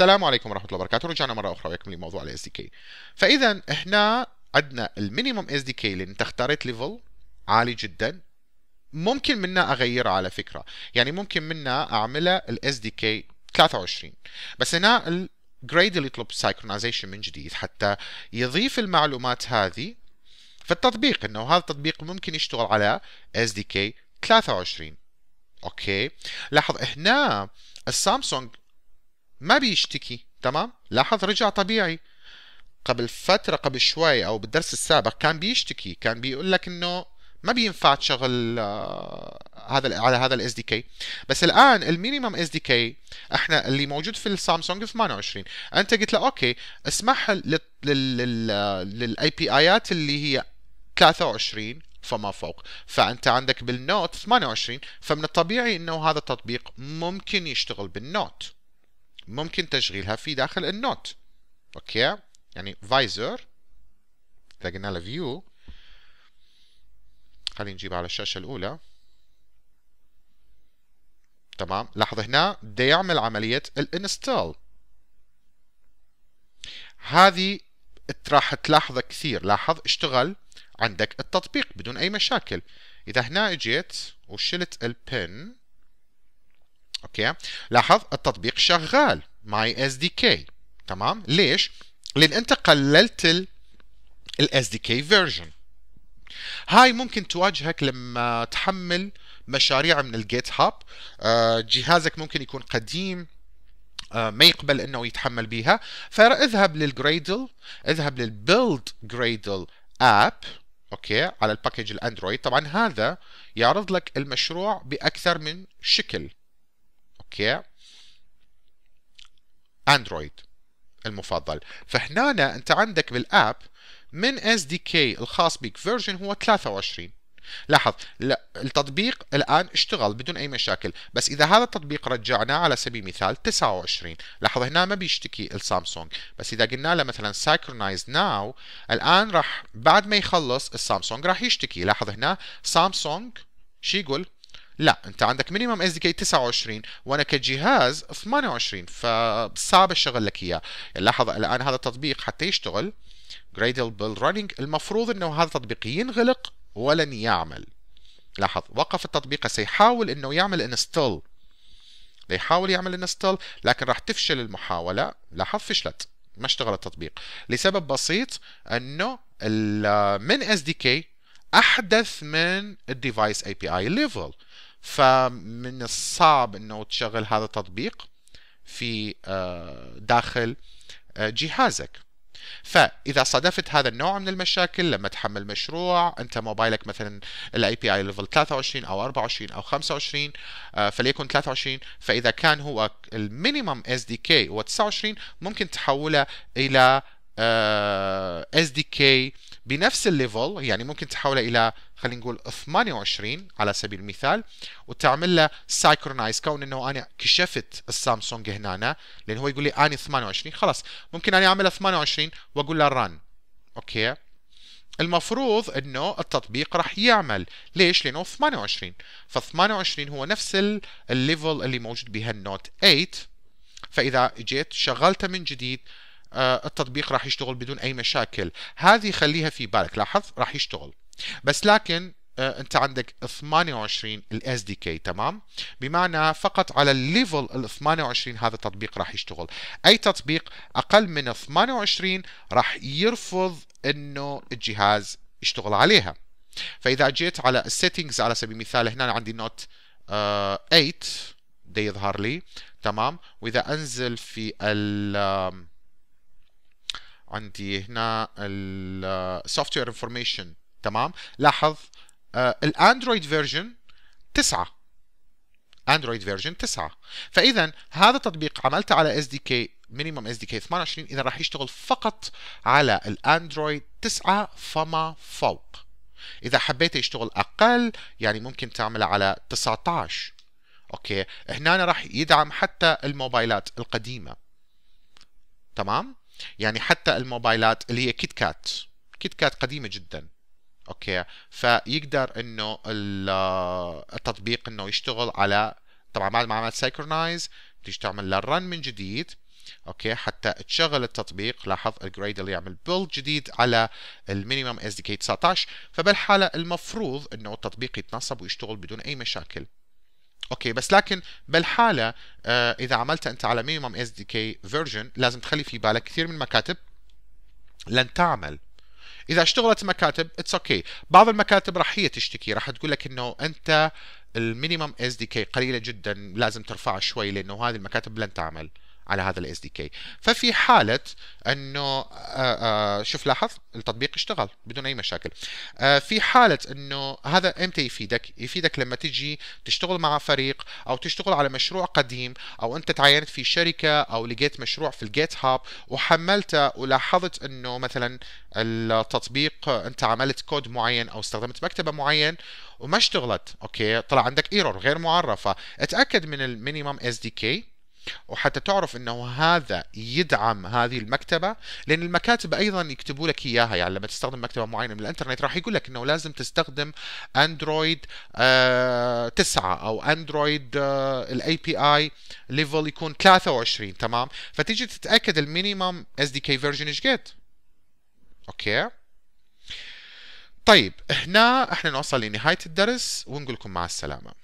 السلام عليكم ورحمه الله وبركاته رجعنا مره اخرى وياكم لموضوع الاس دي كي فاذا احنا عندنا المينيموم اس دي كي اللي انت اختاريت ليفل عالي جدا ممكن منا اغيرها على فكره يعني ممكن منا اعملها الاس دي كي 23 بس هنا الجريد اللي يطلب سايكرونايزيشن من جديد حتى يضيف المعلومات هذه في التطبيق انه هذا التطبيق ممكن يشتغل على اس دي كي 23 اوكي لاحظ هنا السامسونج ما بيشتكي تمام لاحظ رجع طبيعي قبل فترة قبل شوي أو بالدرس السابق كان بيشتكي كان بيقول لك إنه ما بينفع تشغل آه، هذا على هذا الاس دي كي بس الان المينيمم اس دي كي احنا اللي موجود في السامسونج 28 انت قلت له اوكي اسمح للاي بي ايات اللي هي 23 فما فوق فانت عندك بالنوت 28 فمن الطبيعي انه هذا التطبيق ممكن يشتغل بالنوت ممكن تشغيلها في داخل النوت اوكي يعني فايزر اذا قلنا له فيو خلينا نجيبها على الشاشه الاولى تمام لاحظ هنا بده يعمل عمليه الانستال هذه راح تلاحظ كثير لاحظ اشتغل عندك التطبيق بدون اي مشاكل اذا هنا اجيت وشلت البن اوكي لاحظ التطبيق شغال ماي اس دي كي تمام ليش لان انت قللت الاس دي كي فيرجن هاي ممكن تواجهك لما تحمل مشاريع من الجيت هاب آه، جهازك ممكن يكون قديم آه، ما يقبل انه يتحمل بيها فاذهب للجريدل اذهب للبيلد جريدل اب اوكي على الباكج الاندرويد طبعا هذا يعرض لك المشروع باكثر من شكل اندرويد المفضل فهنا انت عندك بالاب من اس دي كي الخاص بك فيرجن هو 23 لاحظ لا التطبيق الان اشتغل بدون اي مشاكل بس اذا هذا التطبيق رجعناه على سبيل المثال 29 لاحظ هنا ما بيشتكي السامسونج بس اذا قلنا له مثلا سايكرونايز ناو الان راح بعد ما يخلص السامسونج راح يشتكي لاحظ هنا سامسونج شو يقول لا انت عندك مينيمم اس دي كي 29 وانا كجهاز 28 فصعب اشغل لك اياه يعني لاحظ الان هذا التطبيق حتى يشتغل جريدل بيل رانينج المفروض انه هذا التطبيق ينغلق ولن يعمل لاحظ وقف التطبيق سيحاول انه يعمل انستل يحاول يعمل انستل لكن راح تفشل المحاوله لاحظ فشلت ما اشتغل التطبيق لسبب بسيط انه من اس دي كي احدث من الديفايس اي بي اي ليفل فمن الصعب انه تشغل هذا التطبيق في آه، داخل آه، جهازك فاذا صادفت هذا النوع من المشاكل لما تحمل مشروع انت موبايلك مثلا الاي بي اي ليفل 23 او 24 او 25 آه، فليكن 23 فاذا كان هو المينيمم اس دي كي هو 29 ممكن تحوله الى اس دي كي بنفس الليفل يعني ممكن تحولها الى خلينا نقول 28 على سبيل المثال وتعمل له سايكرونايز كون انه انا كشفت السامسونج هنا لان هو يقول لي اني 28 خلاص ممكن انا اعملها 28 واقول له ران اوكي المفروض انه التطبيق راح يعمل ليش لانه 28 ف 28 هو نفس الليفل اللي موجود بها النوت 8 فاذا جيت شغلته من جديد آه، التطبيق راح يشتغل بدون اي مشاكل هذه خليها في بالك لاحظ راح يشتغل بس لكن آه، انت عندك 28 الاس دي كي تمام بمعنى فقط على الليفل ال 28 هذا التطبيق راح يشتغل اي تطبيق اقل من 28 راح يرفض انه الجهاز يشتغل عليها فاذا جيت على السيتنجز على سبيل المثال هنا عندي نوت 8 آه، ده يظهر لي تمام واذا انزل في ال عندي هنا السوفت وير انفورميشن تمام لاحظ الاندرويد فيرجن 9 اندرويد فيرجن 9 فاذا هذا التطبيق عملته على اس دي كي مينيمم اس دي كي 28 اذا راح يشتغل فقط على الاندرويد 9 فما فوق اذا حبيت يشتغل اقل يعني ممكن تعمله على 19 اوكي هنا راح يدعم حتى الموبايلات القديمه تمام يعني حتى الموبايلات اللي هي كيت كات كيت كات قديمه جدا اوكي فيقدر انه التطبيق انه يشتغل على طبعا بعد ما عملت سايكرونايز تيجي تعمل له رن من جديد اوكي حتى تشغل التطبيق لاحظ الجريد اللي يعمل بيلد جديد على المينيمم اس دي كي 19 فبالحاله المفروض انه التطبيق يتنصب ويشتغل بدون اي مشاكل اوكي بس لكن بالحاله آه، اذا عملت انت على مينيمم اس دي كي فيرجن لازم تخلي في بالك كثير من المكاتب لن تعمل اذا اشتغلت مكاتب اتس اوكي okay. بعض المكاتب راح هي تشتكي راح تقول لك انه انت المينيمم اس دي كي قليله جدا لازم ترفعها شوي لانه هذه المكاتب لن تعمل على هذا الاس دي كي ففي حاله انه آه، آه، شوف لاحظ التطبيق اشتغل بدون اي مشاكل آه، في حاله انه هذا امتى يفيدك يفيدك لما تجي تشتغل مع فريق او تشتغل على مشروع قديم او انت تعينت في شركه او لقيت مشروع في الجيت هاب وحملته ولاحظت انه مثلا التطبيق انت عملت كود معين او استخدمت مكتبه معين وما اشتغلت اوكي طلع عندك ايرور غير معرفه اتاكد من المينيمم اس دي كي وحتى تعرف انه هذا يدعم هذه المكتبه لان المكاتب ايضا يكتبوا لك اياها يعني لما تستخدم مكتبه معينه من الانترنت راح يقول لك انه لازم تستخدم اندرويد آه 9 او اندرويد آه الاي بي اي ليفل يكون 23 تمام فتيجي تتاكد المينيمم اس دي كي فيرجن ايش قد اوكي طيب هنا احنا نوصل لنهايه الدرس ونقول لكم مع السلامه